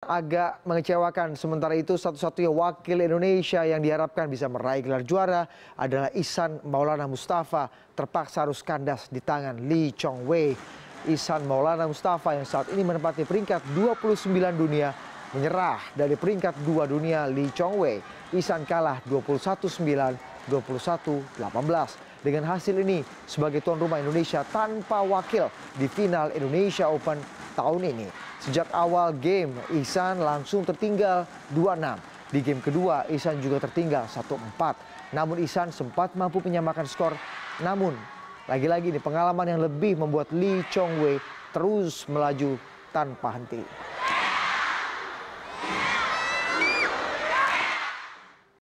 Agak mengecewakan, sementara itu satu-satunya wakil Indonesia yang diharapkan bisa meraih gelar juara adalah Isan Maulana Mustafa terpaksa harus kandas di tangan Lee Chong Wei. Ihsan Maulana Mustafa yang saat ini menempati peringkat 29 dunia menyerah dari peringkat 2 dunia Lee Chong Wei. Ihsan kalah 21-9, 21-18. Dengan hasil ini sebagai tuan rumah Indonesia tanpa wakil di final Indonesia Open tahun ini. Sejak awal game, Ihsan langsung tertinggal 2-6. Di game kedua, Ihsan juga tertinggal 1-4. Namun Ihsan sempat mampu menyamakan skor. Namun, lagi-lagi ini pengalaman yang lebih membuat Lee Chong Wei terus melaju tanpa henti.